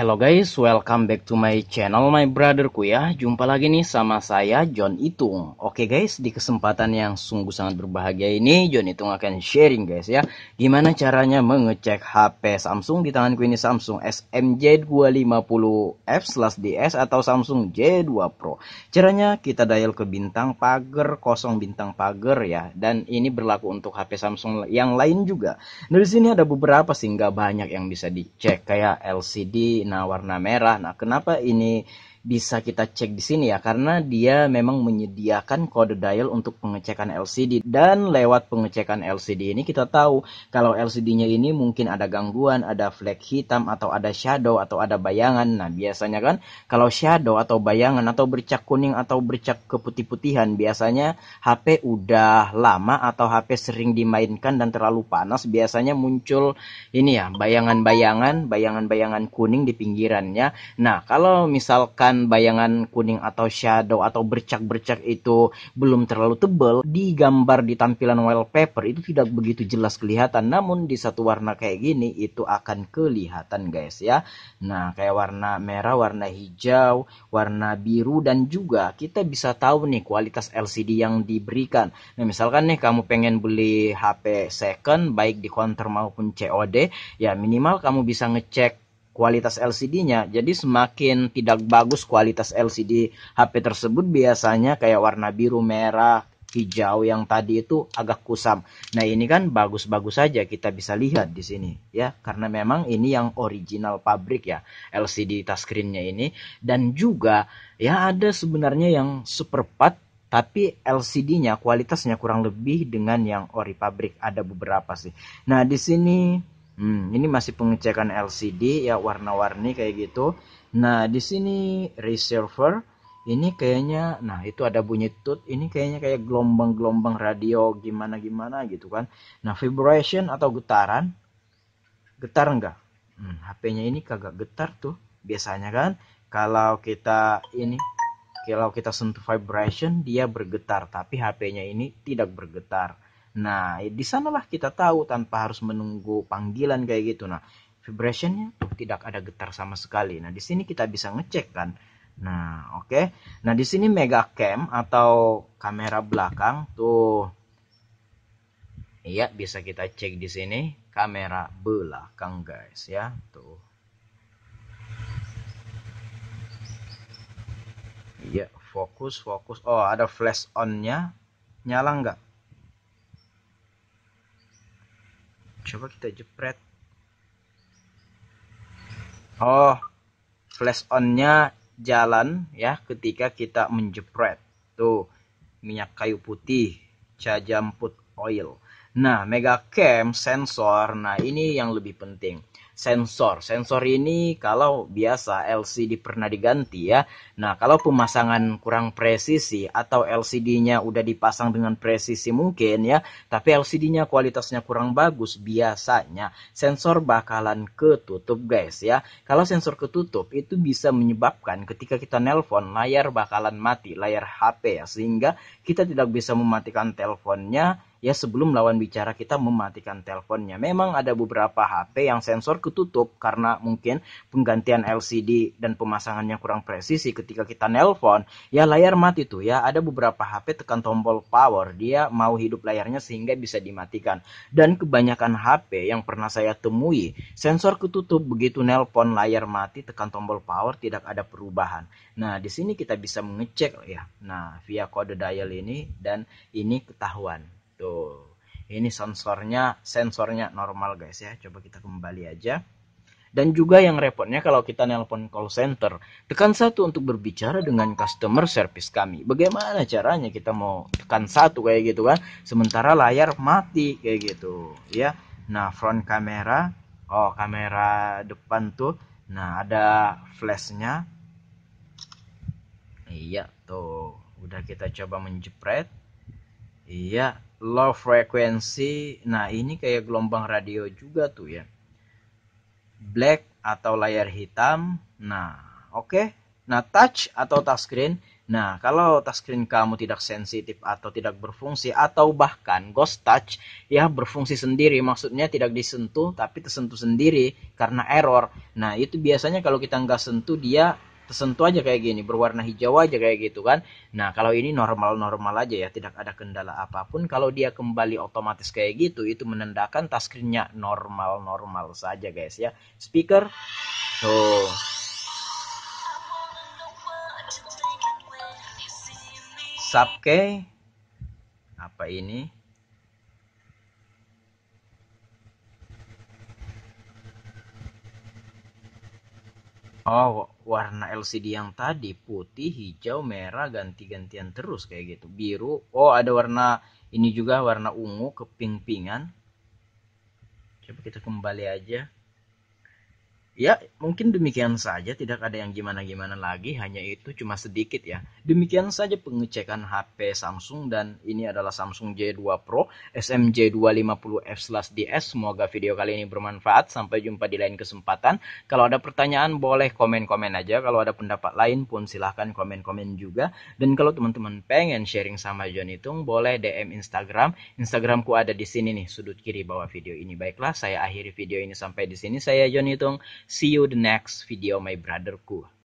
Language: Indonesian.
Hello guys, welcome back to my channel my brotherku ya Jumpa lagi nih sama saya John Itung Oke guys, di kesempatan yang sungguh sangat berbahagia ini John Itung akan sharing guys ya Gimana caranya mengecek HP Samsung Di tanganku ini Samsung SMJ250F/DS atau Samsung J2 Pro Caranya kita dial ke bintang pagar, kosong bintang pagar ya Dan ini berlaku untuk HP Samsung yang lain juga nah, Dari sini ada beberapa sih nggak banyak yang bisa dicek Kayak LCD warna merah. Nah, kenapa ini bisa kita cek di sini ya karena dia memang menyediakan kode dial untuk pengecekan LCD dan lewat pengecekan LCD ini kita tahu kalau LCD-nya ini mungkin ada gangguan, ada flek hitam atau ada shadow atau ada bayangan. Nah, biasanya kan kalau shadow atau bayangan atau bercak kuning atau bercak keputih-putihan biasanya HP udah lama atau HP sering dimainkan dan terlalu panas biasanya muncul ini ya bayangan-bayangan, bayangan-bayangan kuning di pinggirannya. Nah, kalau misalkan bayangan kuning atau shadow atau bercak-bercak itu belum terlalu tebal, di gambar di tampilan wallpaper itu tidak begitu jelas kelihatan. Namun di satu warna kayak gini itu akan kelihatan guys ya. Nah kayak warna merah, warna hijau, warna biru dan juga kita bisa tahu nih kualitas LCD yang diberikan. Nah misalkan nih kamu pengen beli HP second baik di counter maupun COD ya minimal kamu bisa ngecek kualitas LCD-nya. Jadi semakin tidak bagus kualitas LCD HP tersebut biasanya kayak warna biru, merah, hijau yang tadi itu agak kusam. Nah, ini kan bagus-bagus saja -bagus kita bisa lihat di sini ya karena memang ini yang original pabrik ya LCD touchscreen-nya ini dan juga ya ada sebenarnya yang super pad tapi LCD-nya kualitasnya kurang lebih dengan yang ori pabrik ada beberapa sih. Nah, di sini Hmm, ini masih pengecekan LCD ya warna-warni kayak gitu. Nah, di sini receiver ini kayaknya nah itu ada bunyi tut ini kayaknya kayak gelombang-gelombang radio gimana gimana gitu kan. Nah, vibration atau getaran getar enggak? Hmm, HP-nya ini kagak getar tuh biasanya kan kalau kita ini kalau kita sentuh vibration dia bergetar tapi HP-nya ini tidak bergetar. Nah, di sanalah kita tahu tanpa harus menunggu panggilan kayak gitu. Nah, vibrationnya tidak ada getar sama sekali. Nah, di sini kita bisa ngecek kan. Nah, oke. Okay. Nah, di sini mega cam atau kamera belakang tuh. Iya, bisa kita cek di sini kamera belakang guys ya. Tuh. Iya, fokus, fokus. Oh, ada flash on-nya. Nyala nggak? coba kita jepret oh flash onnya jalan ya ketika kita menjepret tuh minyak kayu putih cajam put oil nah mega cam sensor nah ini yang lebih penting sensor. Sensor ini kalau biasa LCD pernah diganti ya. Nah, kalau pemasangan kurang presisi atau LCD-nya udah dipasang dengan presisi mungkin ya, tapi LCD-nya kualitasnya kurang bagus, biasanya sensor bakalan ketutup guys ya. Kalau sensor ketutup itu bisa menyebabkan ketika kita nelpon layar bakalan mati, layar HP ya, sehingga kita tidak bisa mematikan teleponnya ya sebelum lawan bicara kita mematikan teleponnya. Memang ada beberapa HP yang sensor ke ketutup karena mungkin penggantian LCD dan pemasangannya kurang presisi ketika kita nelpon, ya layar mati tuh ya. Ada beberapa HP tekan tombol power, dia mau hidup layarnya sehingga bisa dimatikan. Dan kebanyakan HP yang pernah saya temui, sensor ketutup begitu nelpon layar mati tekan tombol power tidak ada perubahan. Nah, di sini kita bisa mengecek ya. Nah, via kode dial ini dan ini ketahuan. Tuh. Ini sensornya, sensornya normal guys ya. Coba kita kembali aja. Dan juga yang repotnya kalau kita nelpon call center, tekan satu untuk berbicara dengan customer service kami. Bagaimana caranya kita mau tekan satu kayak gitu kan? Sementara layar mati kayak gitu ya. Nah, front kamera, oh kamera depan tuh. Nah, ada flashnya. Iya, tuh. Udah kita coba menjepret. Iya, low frequency. Nah, ini kayak gelombang radio juga tuh ya. Black atau layar hitam. Nah, oke. Okay. Nah, touch atau touchscreen. Nah, kalau touchscreen kamu tidak sensitif atau tidak berfungsi atau bahkan ghost touch ya berfungsi sendiri, maksudnya tidak disentuh tapi tersentuh sendiri karena error. Nah, itu biasanya kalau kita nggak sentuh dia tersentuh aja kayak gini berwarna hijau aja kayak gitu kan nah kalau ini normal-normal aja ya tidak ada kendala apapun kalau dia kembali otomatis kayak gitu itu menandakan taskrinya normal-normal saja guys ya speaker tuh subkey apa ini Oh, warna LCD yang tadi putih, hijau, merah, ganti-gantian terus kayak gitu. Biru. Oh, ada warna ini juga warna ungu keping-pingan. Coba kita kembali aja. Ya, mungkin demikian saja, tidak ada yang gimana-gimana lagi, hanya itu cuma sedikit ya. Demikian saja pengecekan HP Samsung dan ini adalah Samsung J2 Pro SMJ250F/DS. Semoga video kali ini bermanfaat. Sampai jumpa di lain kesempatan. Kalau ada pertanyaan boleh komen-komen aja, kalau ada pendapat lain pun silahkan komen-komen juga. Dan kalau teman-teman pengen sharing sama John Itung, boleh DM Instagram. Instagramku ada di sini nih, sudut kiri bawah video ini. Baiklah, saya akhiri video ini sampai di sini. Saya John Itung. See you the next video, my brother